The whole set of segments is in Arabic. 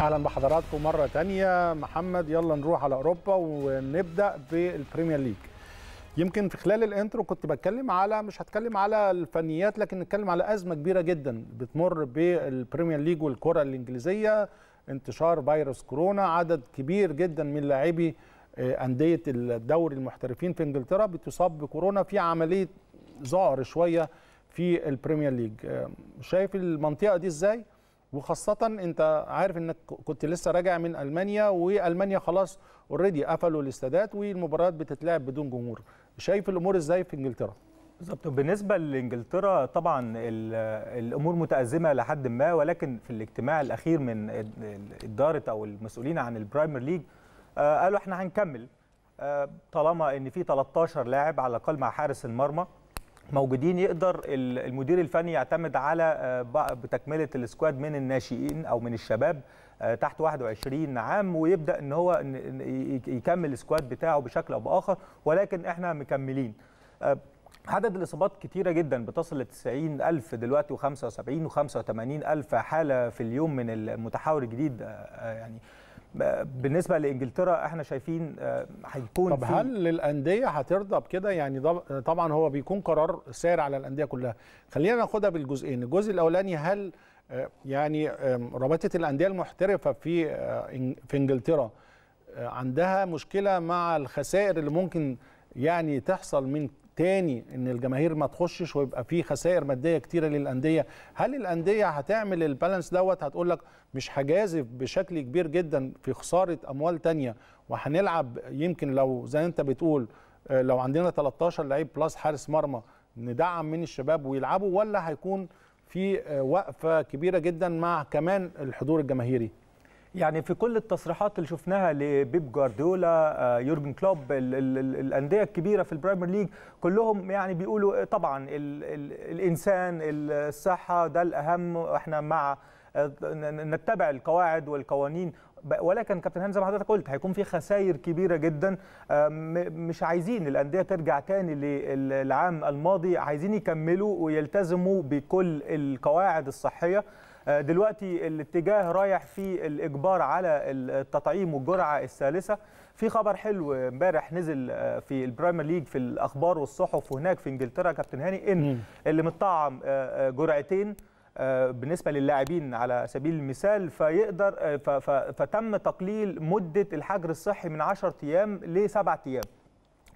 اهلا بحضراتكم مره تانية محمد يلا نروح على اوروبا ونبدا بالبريمير ليج يمكن في خلال الانترو كنت بتكلم على مش هتكلم على الفنيات لكن نتكلم على ازمه كبيره جدا بتمر بالبريمير ليج والكره الانجليزيه انتشار فيروس كورونا عدد كبير جدا من لاعبي آه، انديه الدوري المحترفين في انجلترا بتصاب بكورونا في عمليه ذعر شويه في البريمير ليج آه، شايف المنطقه دي ازاي وخاصه انت عارف انك كنت لسه راجع من المانيا والمانيا خلاص اوريدي قفلوا الاستادات والمباريات بتتلعب بدون جمهور شايف الامور ازاي في انجلترا بالظبط بالنسبه لانجلترا طبعا الامور متازمه لحد ما ولكن في الاجتماع الاخير من اداره او المسؤولين عن البرايمر ليج آه، قالوا احنا هنكمل آه، طالما ان في 13 لاعب على الاقل مع حارس المرمى موجودين يقدر المدير الفني يعتمد على آه، بتكمله السكواد من الناشئين او من الشباب آه، تحت 21 عام ويبدا ان هو يكمل السكواد بتاعه بشكل او باخر ولكن احنا مكملين آه، عدد الاصابات كتيره جدا بتصل ل 90 الف دلوقتي و75 و85 الف حاله في اليوم من المتحاور الجديد يعني بالنسبه لانجلترا احنا شايفين آه، هيكون طب هل الانديه هترضى بكده يعني طبعا هو بيكون قرار سار على الانديه كلها خلينا ناخدها بالجزئين الجزء الاولاني هل آه، يعني رابطه الانديه المحترفه في آه، في انجلترا عندها مشكله مع الخسائر اللي ممكن يعني تحصل من تاني ان الجماهير ما تخشش ويبقى في خسائر ماديه كتيره للانديه هل الانديه هتعمل البالانس دوت هتقول لك مش هجازف بشكل كبير جدا في خساره اموال تانية وهنلعب يمكن لو زي انت بتقول آه، لو عندنا 13 لعيب بلس حارس مرمى ندعم من الشباب ويلعبوا ولا هيكون في آه، وقفه كبيره جدا مع كمان الحضور الجماهيري يعني في كل التصريحات اللي شفناها لبيب جوارديولا آه، يورجن كلوب الانديه الكبيره في البريمير ليج كلهم يعني بيقولوا إيه، طبعا الانسان الصحه ده الاهم احنا مع آه، نتبع القواعد والقوانين ولكن كابتن هاني زي ما حضرتك قلت هيكون في خسائر كبيره جدا آه، مش عايزين الانديه ترجع تاني للعام الماضي عايزين يكملوا ويلتزموا بكل القواعد الصحيه آه، دلوقتي الاتجاه رايح في الإجبار على التطعيم والجرعة الثالثة في خبر حلو امبارح نزل آه، في البريمير ليج في الأخبار والصحف وهناك في إنجلترا كابتن هاني إن اللي متطعم آه، جرعتين بالنسبه للاعبين على سبيل المثال فيقدر فتم تقليل مده الحجر الصحي من 10 ايام ل 7 ايام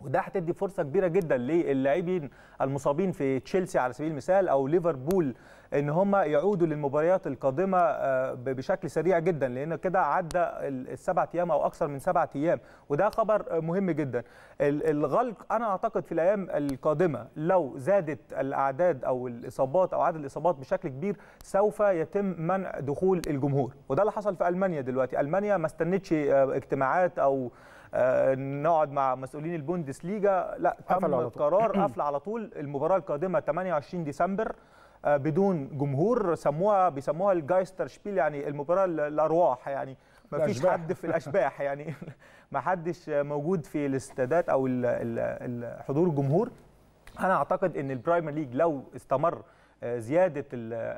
وده هتدي فرصه كبيره جدا للاعبين المصابين في تشيلسي على سبيل المثال او ليفربول ان هم يعودوا للمباريات القادمه آه، بشكل سريع جدا لان كده عدى السبع ايام او اكثر من سبع ايام وده خبر آه، مهم جدا الغلق انا اعتقد في الايام القادمه لو زادت الاعداد او الاصابات او عدد الاصابات بشكل كبير سوف يتم منع دخول الجمهور وده اللي حصل في المانيا دلوقتي المانيا ما استنتش آه، اجتماعات او آه، نقعد مع مسؤولين البوندس ليجا لا تم قرار قفل على طول المباراه القادمه 28 ديسمبر آه، بدون جمهور سموها بيسموها الجايستر شبيل يعني المباراه الارواح يعني ما فيش حد في الاشباح يعني ما حدش موجود في الاستادات او حضور الجمهور انا اعتقد ان البرايمر ليج لو استمر آه، زياده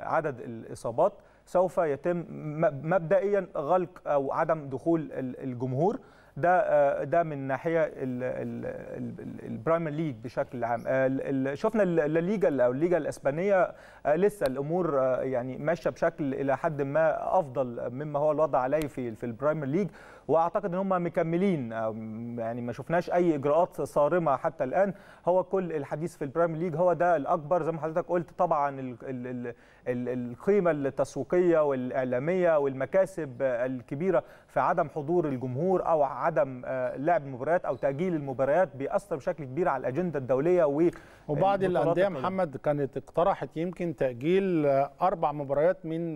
عدد الاصابات سوف يتم مبدئيا غلق او عدم دخول الجمهور ده آه، ده من ناحيه البريمير ليج بشكل عام آه، شفنا الليجا او الليجا الاسبانيه آه، لسه الامور يعني ماشيه بشكل الى حد ما افضل مما هو الوضع عليه في في البريمير ليج واعتقد ان هم مكملين آه، يعني ما شفناش اي اجراءات صارمه حتى الان هو كل الحديث في البريمير ليج هو ده الاكبر زي ما حضرتك قلت طبعا القيمه التسويقيه والاعلاميه والمكاسب الكبيره في عدم حضور الجمهور او عدم آه، لعب المباريات او تاجيل المباريات بيأثر بشكل كبير على الاجنده الدوليه و وبعض الانديه محمد كانت اقترحت يمكن تاجيل آه، اربع مباريات من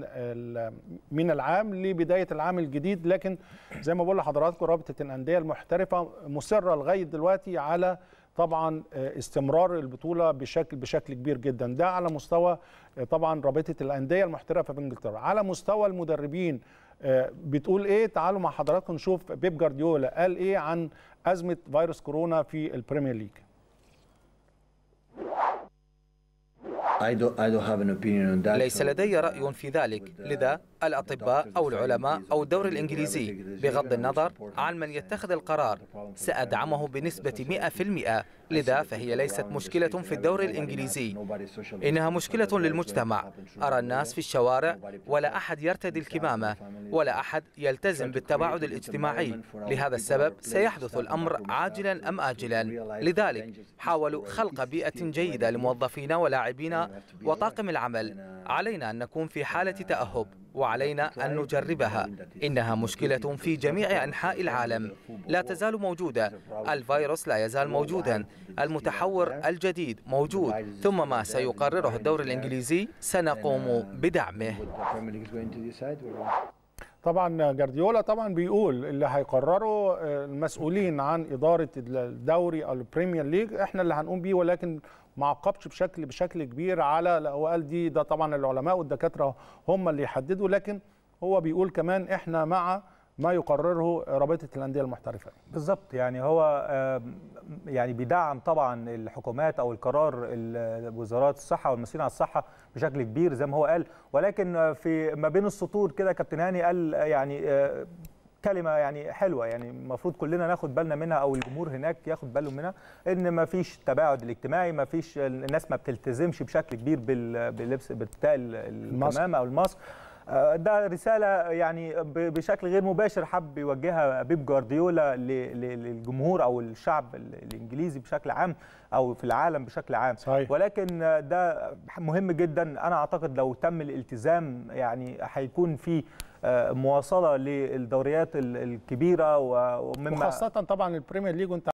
من العام لبدايه العام الجديد لكن زي ما بقول لحضراتكم رابطه الانديه المحترفه مصره لغايه دلوقتي على طبعا آه، استمرار البطوله بشكل بشكل كبير جدا ده على مستوى آه، طبعا رابطه الانديه المحترفه في انجلترا على مستوى المدربين آه، بتقول ايه تعالوا مع حضراتكم نشوف بيب جارديولا قال ايه عن ازمه فيروس كورونا في البريمير ليج ليس لدي رأي في ذلك لذا الأطباء أو العلماء أو الدور الإنجليزي بغض النظر عن من يتخذ القرار سأدعمه بنسبة 100% لذا فهي ليست مشكلة في الدوري الإنجليزي إنها مشكلة للمجتمع أرى الناس في الشوارع ولا أحد يرتدي الكمامة ولا أحد يلتزم بالتباعد الاجتماعي لهذا السبب سيحدث الأمر عاجلا أم آجلا لذلك حاولوا خلق بيئة جيدة لموظفينا ولاعبينا وطاقم العمل علينا أن نكون في حالة تأهب وعلينا أن نجربها إنها مشكلة في جميع أنحاء العالم لا تزال موجودة الفيروس لا يزال موجودا المتحور الجديد موجود ثم ما سيقرره الدوري الإنجليزي سنقوم بدعمه طبعا جارديولا طبعا بيقول اللي هيقرره آه، المسؤولين عن اداره الدوري او البريمير ليج احنا اللي هنقوم بيه ولكن ما عقبش بشكل بشكل كبير على وقال دي ده طبعا العلماء والدكاتره هم اللي يحددوا لكن هو بيقول كمان احنا مع ما يقرره رابطه الانديه المحترفه بالظبط يعني هو يعني بيدعم طبعا الحكومات او القرار وزارات الصحه والمسؤولين على الصحه بشكل كبير زي ما هو قال ولكن في ما بين السطور كده كابتن هاني قال يعني آه، كلمه يعني حلوه يعني المفروض كلنا ناخد بالنا منها او الجمهور هناك ياخد باله منها ان ما فيش تباعد الاجتماعي ما فيش الناس ما بتلتزمش بشكل كبير باللبس بتاع الكمامه او الماسك آه، ده رساله يعني بشكل غير مباشر حب يوجهها بيب جوارديولا للجمهور او الشعب الانجليزي بشكل عام او في العالم بشكل عام صحيح. ولكن ده مهم جدا انا اعتقد لو تم الالتزام يعني هيكون في آه، مواصله للدوريات الكبيره ومما وخاصه طبعا البريمير ليج